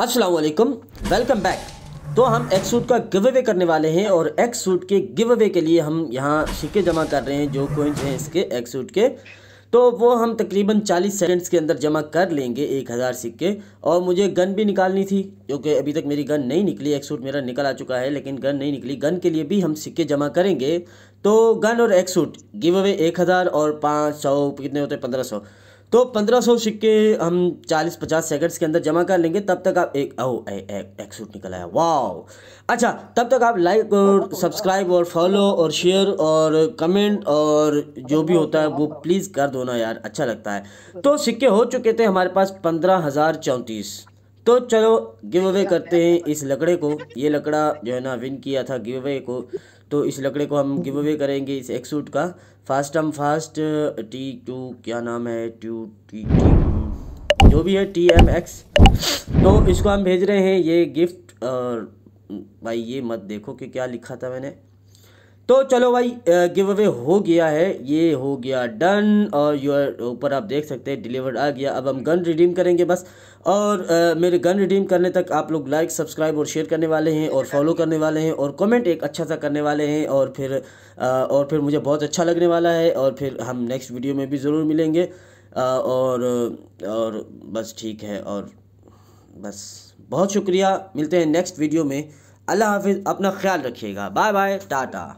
अस्सलाम वालेकुम welcome back तो हम एक्स सूट का गिव अवे करने वाले हैं और एक्स सूट के गिव अवे के लिए हम यहाँ सिक्के जमा कर रहे हैं जो कोइंस हैं इसके एक्स सूट के तो वो हम तकरीबन 40 सेकंड्स के अंदर जमा कर लेंगे एक हज़ार सिक्के और मुझे गन भी निकालनी थी जो कि अभी तक मेरी गन नहीं निकली एक्स सूट मेरा निकल आ चुका है लेकिन गन नहीं निकली गन के लिए भी हम सिक्के जमा करेंगे तो गन और एक्स सूट गिव अवे एक हज़ार और पाँच सौ कितने होते पंद्रह सौ तो 1500 सिक्के हम 40-50 सेकंड्स के अंदर जमा कर लेंगे तब तक आप एक ओ एक सूट निकल आया वाह अच्छा तब तक आप लाइक और सब्सक्राइब और फॉलो और शेयर और कमेंट और जो भी होता है वो प्लीज़ कर दो ना यार अच्छा लगता है तो सिक्के हो चुके थे हमारे पास पंद्रह हज़ार चौंतीस तो चलो गिव अवे करते हैं इस लकड़े को ये लकड़ा जो है ना विन किया था गिव अवे को तो इस लकड़े को हम गिव अवे करेंगे इस एक्सूट का फास्ट हम फास्ट टी टू क्या नाम है टू टी टी जो भी है टी एम एक्स तो इसको हम भेज रहे हैं ये गिफ्ट और भाई ये मत देखो कि क्या लिखा था मैंने तो चलो भाई गिव अवे हो गया है ये हो गया डन और योर ऊपर आप देख सकते हैं डिलीवर आ गया अब हम गन रिडीम करेंगे बस और आ, मेरे गन रिडीम करने तक आप लोग लाइक सब्सक्राइब और शेयर करने वाले हैं और फॉलो करने वाले हैं और कमेंट एक अच्छा सा करने वाले हैं और फिर आ, और फिर मुझे बहुत अच्छा लगने वाला है और फिर हम नेक्स्ट वीडियो में भी ज़रूर मिलेंगे आ, और और बस ठीक है और बस बहुत शुक्रिया मिलते हैं नेक्स्ट वीडियो में अल्लाह हाफिज़ अपना ख्याल रखिएगा बाय बाय टाटा